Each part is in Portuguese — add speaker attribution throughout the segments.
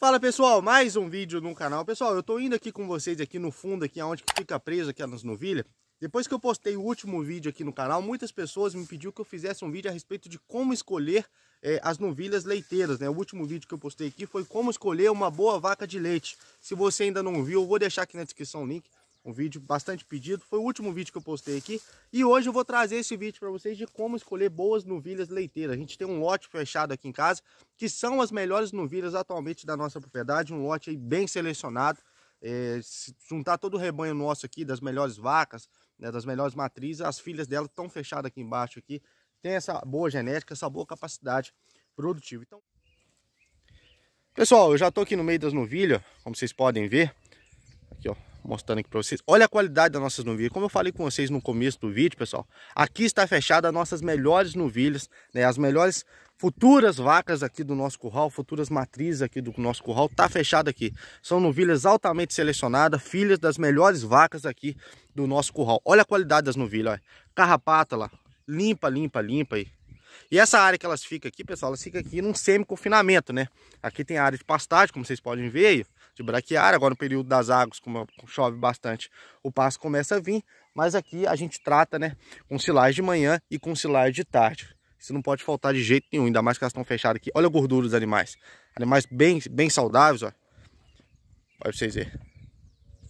Speaker 1: Fala pessoal, mais um vídeo no canal. Pessoal, eu tô indo aqui com vocês aqui no fundo, aqui onde fica preso aqui nas novilhas. Depois que eu postei o último vídeo aqui no canal, muitas pessoas me pediu que eu fizesse um vídeo a respeito de como escolher é, as novilhas leiteiras, né? O último vídeo que eu postei aqui foi como escolher uma boa vaca de leite. Se você ainda não viu, eu vou deixar aqui na descrição o link um vídeo bastante pedido, foi o último vídeo que eu postei aqui. E hoje eu vou trazer esse vídeo para vocês de como escolher boas novilhas leiteiras. A gente tem um lote fechado aqui em casa, que são as melhores novilhas atualmente da nossa propriedade, um lote bem selecionado. É, se juntar todo o rebanho nosso aqui, das melhores vacas, né, das melhores matrizes, as filhas dela estão fechadas aqui embaixo aqui. Tem essa boa genética, essa boa capacidade produtiva. Então... Pessoal, eu já estou aqui no meio das novilhas, como vocês podem ver. Aqui, ó, mostrando aqui para vocês. Olha a qualidade das nossas novilhas. Como eu falei com vocês no começo do vídeo, pessoal, aqui está fechada as nossas melhores novilhas, né? As melhores futuras vacas aqui do nosso curral, futuras matrizes aqui do nosso curral, tá fechado aqui. São novilhas altamente selecionadas, filhas das melhores vacas aqui do nosso curral. Olha a qualidade das novilhas, ó. Carrapata lá, limpa, limpa, limpa aí. E essa área que elas ficam aqui, pessoal, elas ficam aqui num semi-confinamento, né? Aqui tem área de pastagem, como vocês podem ver de braquiária. Agora no período das águas, como chove bastante, o pasto começa a vir. Mas aqui a gente trata, né, com silagem de manhã e com silagem de tarde. Isso não pode faltar de jeito nenhum, ainda mais que elas estão fechadas aqui. Olha a gordura dos animais. Animais bem, bem saudáveis, ó. Pode vocês verem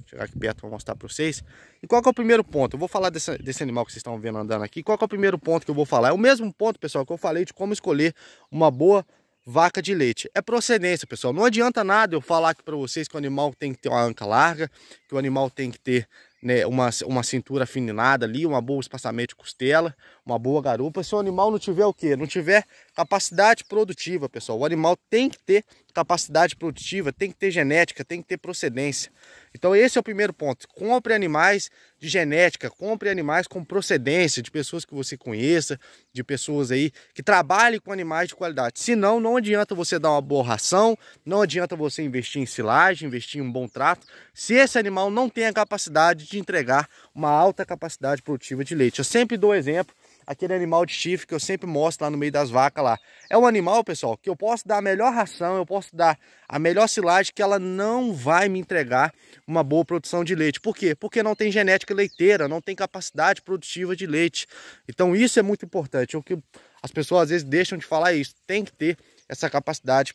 Speaker 1: chegar aqui perto para mostrar para vocês. E qual é o primeiro ponto? Eu vou falar desse, desse animal que vocês estão vendo andando aqui. Qual é o primeiro ponto que eu vou falar? É o mesmo ponto, pessoal, que eu falei de como escolher uma boa vaca de leite. É procedência, pessoal. Não adianta nada eu falar aqui para vocês que o animal tem que ter uma anca larga, que o animal tem que ter né, uma, uma cintura afininada ali, uma boa espaçamento de costela, uma boa garupa. Se o animal não tiver o quê? Não tiver capacidade produtiva, pessoal. O animal tem que ter capacidade produtiva, tem que ter genética, tem que ter procedência. Então esse é o primeiro ponto. Compre animais de genética, compre animais com procedência, de pessoas que você conheça, de pessoas aí que trabalhem com animais de qualidade. Senão, não adianta você dar uma boa ração, não adianta você investir em silagem, investir em um bom trato, se esse animal não tem a capacidade de entregar uma alta capacidade produtiva de leite. Eu sempre dou exemplo aquele animal de chifre que eu sempre mostro lá no meio das vacas lá. É um animal, pessoal, que eu posso dar a melhor ração, eu posso dar a melhor silagem que ela não vai me entregar uma boa produção de leite. Por quê? Porque não tem genética leiteira, não tem capacidade produtiva de leite. Então isso é muito importante. O que as pessoas às vezes deixam de falar é isso. Tem que ter essa capacidade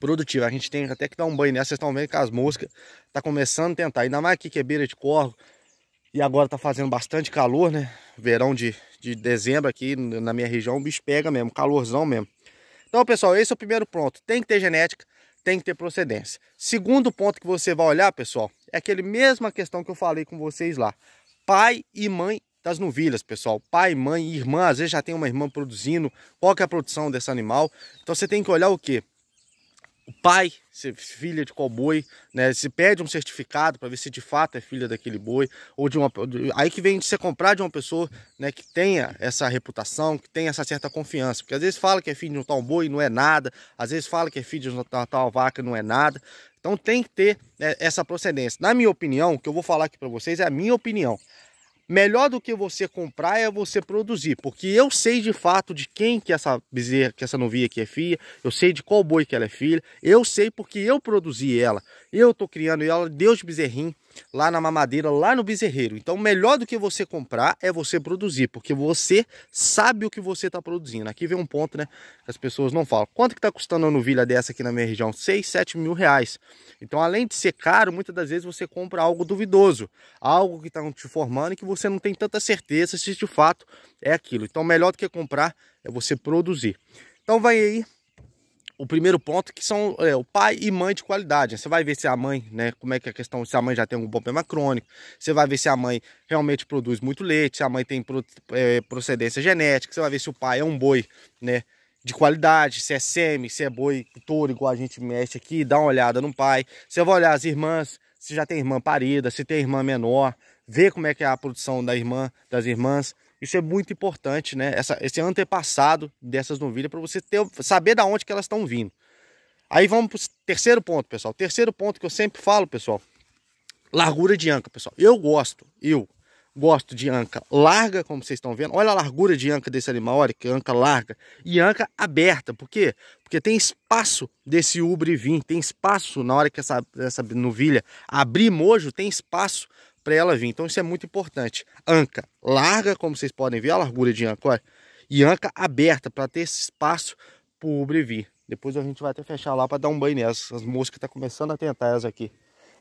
Speaker 1: produtiva. A gente tem até que dar um banho nessa. Vocês estão vendo que as moscas tá começando a tentar. Ainda mais aqui que é beira de corvo. E agora tá fazendo bastante calor, né? Verão de de dezembro aqui na minha região, o bicho pega mesmo, calorzão mesmo. Então, pessoal, esse é o primeiro ponto. Tem que ter genética, tem que ter procedência. Segundo ponto que você vai olhar, pessoal, é aquele mesma questão que eu falei com vocês lá. Pai e mãe das novilhas, pessoal. Pai, mãe, irmã, às vezes já tem uma irmã produzindo. Qual que é a produção desse animal? Então você tem que olhar o quê? pai, se filha de qual boi, né? Se pede um certificado para ver se de fato é filha daquele boi ou de uma aí que vem de você comprar de uma pessoa, né, que tenha essa reputação, que tenha essa certa confiança, porque às vezes fala que é filho de um tal boi, não é nada, às vezes fala que é filho de uma tal, vaca, não é nada. Então tem que ter né, essa procedência. Na minha opinião, o que eu vou falar aqui para vocês é a minha opinião melhor do que você comprar é você produzir, porque eu sei de fato de quem que essa bezerra, que essa novinha aqui é filha, eu sei de qual boi que ela é filha, eu sei porque eu produzi ela, eu tô criando ela, Deus bezerrinho, lá na mamadeira, lá no bezerreiro. Então, melhor do que você comprar é você produzir, porque você sabe o que você está produzindo. Aqui vem um ponto, né, que as pessoas não falam. Quanto que está custando uma novilha dessa aqui na minha região? 6, 7 mil reais. Então, além de ser caro, muitas das vezes você compra algo duvidoso, algo que está te formando e que você não tem tanta certeza se de fato é aquilo. Então, melhor do que comprar é você produzir. Então, vai aí o primeiro ponto que são é, o pai e mãe de qualidade. Você vai ver se a mãe, né, como é que é a questão, se a mãe já tem algum problema crônico, você vai ver se a mãe realmente produz muito leite, se a mãe tem pro, é, procedência genética, você vai ver se o pai é um boi, né, de qualidade, se é semi, se é boi touro, igual a gente mexe aqui, dá uma olhada no pai. Você vai olhar as irmãs, se já tem irmã parida, se tem irmã menor, ver como é que é a produção da irmã, das irmãs. Isso é muito importante, né? Essa, esse antepassado dessas novilhas para você ter, saber da onde que elas estão vindo. Aí vamos para o terceiro ponto, pessoal. Terceiro ponto que eu sempre falo, pessoal. Largura de anca, pessoal. Eu gosto, eu gosto de anca larga, como vocês estão vendo. Olha a largura de anca desse animal, olha que anca larga. E anca aberta, por quê? Porque tem espaço desse ubre vir, tem espaço na hora que essa, essa novilha abrir mojo, tem espaço para ela vir. Então isso é muito importante. Anca larga, como vocês podem ver, a largura de anca, olha. E anca aberta para ter esse espaço para o vir. Depois a gente vai até fechar lá para dar um banho nessas. As moscas estão tá começando a tentar elas aqui.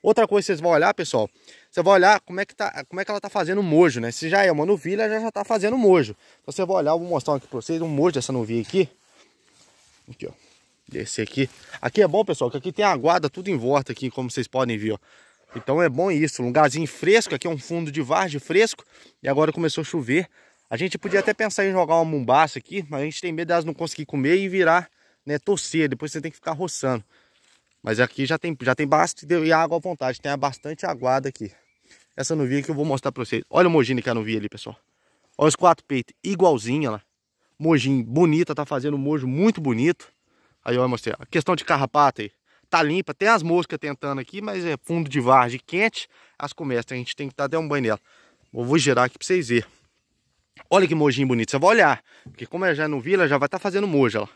Speaker 1: Outra coisa que vocês vão olhar, pessoal, você vai olhar como é que, tá, como é que ela está fazendo mojo, né? Se já é uma novilha, já está fazendo mojo. Então você vai olhar, eu vou mostrar aqui para vocês um mojo dessa novilha aqui. Aqui, ó. Descer aqui. Aqui é bom, pessoal, que aqui tem a guarda tudo em volta aqui, como vocês podem ver, ó. Então é bom isso, um lugarzinho fresco, aqui é um fundo de vargem fresco, e agora começou a chover. A gente podia até pensar em jogar uma mumbaça aqui, mas a gente tem medo delas não conseguir comer e virar, né, torcer, depois você tem que ficar roçando. Mas aqui já tem, já tem bastante água à vontade, tem bastante aguada aqui. Essa nuvinha que eu vou mostrar pra vocês. Olha o mojinho que é a nuvinha ali, pessoal. Olha os quatro peitos, igualzinha lá. Mojinho bonita, tá fazendo um mojo muito bonito. Aí, olha, mostrei. A questão de carrapato aí tá limpa. Tem as moscas tentando aqui, mas é fundo de vargem quente. As começam, a gente tem que tá, dar até um banho nela. Eu vou girar aqui pra vocês verem. Olha que mojinho bonito, você vai olhar. Porque como ela já não vi, já vai estar tá fazendo moja, lá.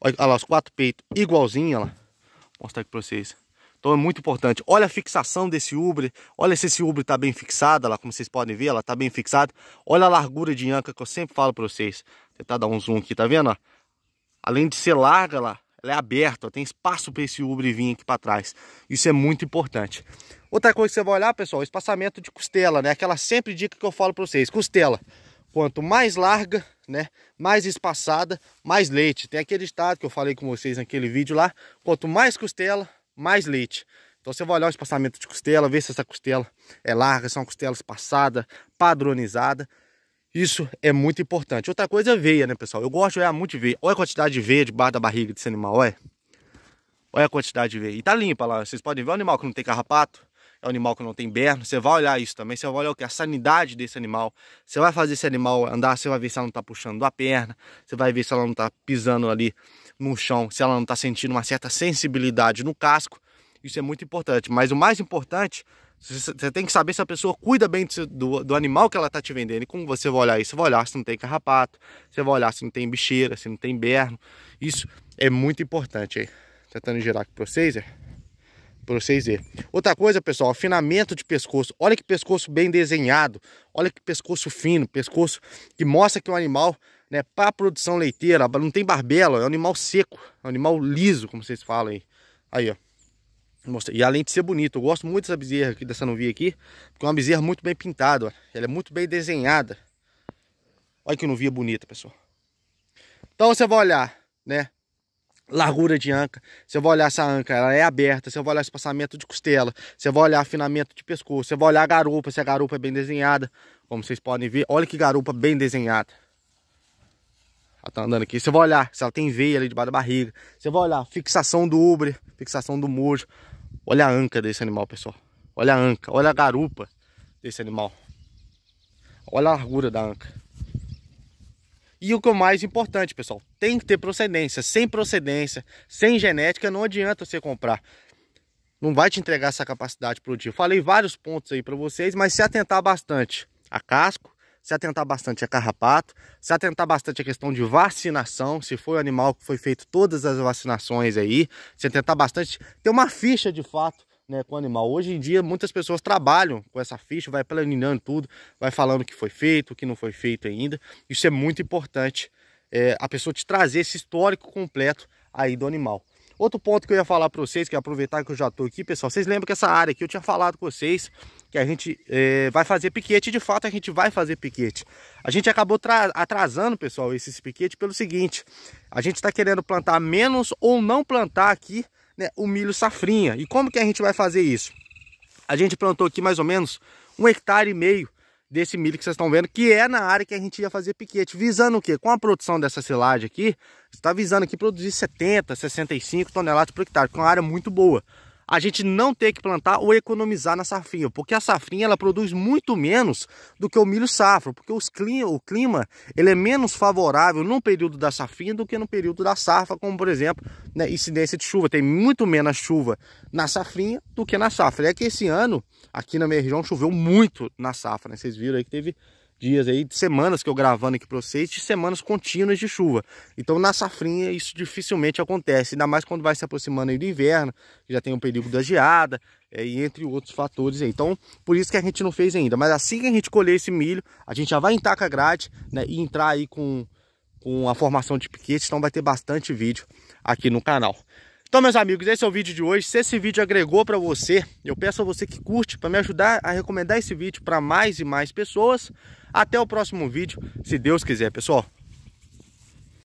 Speaker 1: Olha, olha lá, os quatro peitos igualzinho, olha lá. Vou mostrar aqui pra vocês. Então é muito importante. Olha a fixação desse ubre. Olha se esse ubre está bem fixado. Lá, como vocês podem ver, ela está bem fixada. Olha a largura de anca que eu sempre falo para vocês. Vou tentar dar um zoom aqui, tá vendo? Ó? Além de ser larga lá, ela é aberta, tem espaço para esse ubre vir aqui para trás. Isso é muito importante. Outra coisa que você vai olhar, pessoal, o espaçamento de costela, né? Aquela sempre dica que eu falo para vocês, costela. Quanto mais larga, né, mais espaçada, mais leite. Tem aquele ditado que eu falei com vocês naquele vídeo lá, quanto mais costela, mais leite. Então você vai olhar o espaçamento de costela, ver se essa costela é larga, se é uma costela espaçada, padronizada. Isso é muito importante. Outra coisa é veia, né, pessoal? Eu gosto é a multiveia. Olha a quantidade de veia debaixo da barriga desse animal, olha. Olha a quantidade de veia. E tá limpa lá. Vocês podem ver o animal que não tem carrapato, é um animal que não tem berno. Você vai olhar isso também. Você vai olhar o que? A sanidade desse animal. Você vai fazer esse animal andar, você vai ver se ela não tá puxando a perna. Você vai ver se ela não tá pisando ali no chão, se ela não tá sentindo uma certa sensibilidade no casco. Isso é muito importante. Mas o mais importante você tem que saber se a pessoa cuida bem do, do animal que ela está te vendendo. E como você vai olhar isso? Você vai olhar se não tem carrapato, você vai olhar se não tem bicheira, se não tem berno. Isso é muito importante aí. Tentando gerar aqui para vocês, é? para vocês verem. Outra coisa, pessoal, afinamento de pescoço. Olha que pescoço bem desenhado. Olha que pescoço fino, pescoço que mostra que o animal, né, para produção leiteira, não tem barbela, é um animal seco, é um animal liso, como vocês falam aí. Aí, ó. E além de ser bonito, eu gosto muito dessa bezerra aqui, dessa novia aqui, porque é uma bezerra muito bem pintada, ó. ela é muito bem desenhada. Olha que novia bonita, pessoal. Então você vai olhar, né, largura de anca, você vai olhar essa anca, ela é aberta, você vai olhar espaçamento de costela, você vai olhar afinamento de pescoço, você vai olhar a garupa, se a garupa é bem desenhada, como vocês podem ver, olha que garupa bem desenhada. Ela tá andando aqui, você vai olhar se ela tem veia ali debaixo da barriga, você vai olhar fixação do ubre, fixação do mojo. Olha a anca desse animal, pessoal. Olha a anca, olha a garupa desse animal. Olha a largura da anca. E o que é o mais importante, pessoal, tem que ter procedência. Sem procedência, sem genética, não adianta você comprar. Não vai te entregar essa capacidade produtiva. Falei vários pontos aí para vocês, mas se atentar bastante a casco, se atentar bastante a carrapato, se atentar bastante à questão de vacinação, se foi o animal que foi feito todas as vacinações aí, se atentar bastante, ter uma ficha de fato né, com o animal. Hoje em dia, muitas pessoas trabalham com essa ficha, vai planejando tudo, vai falando o que foi feito, o que não foi feito ainda. Isso é muito importante, é, a pessoa te trazer esse histórico completo aí do animal. Outro ponto que eu ia falar para vocês, que é aproveitar que eu já estou aqui, pessoal, vocês lembram que essa área aqui eu tinha falado com vocês que a gente é, vai fazer piquete, de fato a gente vai fazer piquete. A gente acabou atrasando, pessoal, esses piquetes pelo seguinte, a gente está querendo plantar menos ou não plantar aqui né, o milho safrinha. E como que a gente vai fazer isso? A gente plantou aqui mais ou menos um hectare e meio desse milho que vocês estão vendo, que é na área que a gente ia fazer piquete, visando o quê? Com a produção dessa silagem aqui, está visando aqui produzir 70, 65 toneladas por hectare, que é uma área muito boa a gente não ter que plantar ou economizar na safrinha, porque a safrinha ela produz muito menos do que o milho safra, porque clima, o clima ele é menos favorável no período da safrinha do que no período da safra, como por exemplo, né, incidência de chuva, tem muito menos chuva na safrinha do que na safra. É que esse ano, aqui na minha região, choveu muito na safra, né? vocês viram aí que teve dias aí, de semanas que eu gravando aqui para vocês, de semanas contínuas de chuva. Então na safrinha isso dificilmente acontece, ainda mais quando vai se aproximando aí do inverno, que já tem o um perigo da geada, é, e entre outros fatores aí. Então, por isso que a gente não fez ainda. Mas assim que a gente colher esse milho, a gente já vai intacar a grade né, e entrar aí com, com a formação de piquetes. Então vai ter bastante vídeo aqui no canal. Então, meus amigos, esse é o vídeo de hoje. Se esse vídeo agregou para você, eu peço a você que curte para me ajudar a recomendar esse vídeo para mais e mais pessoas. Até o próximo vídeo, se Deus quiser, pessoal.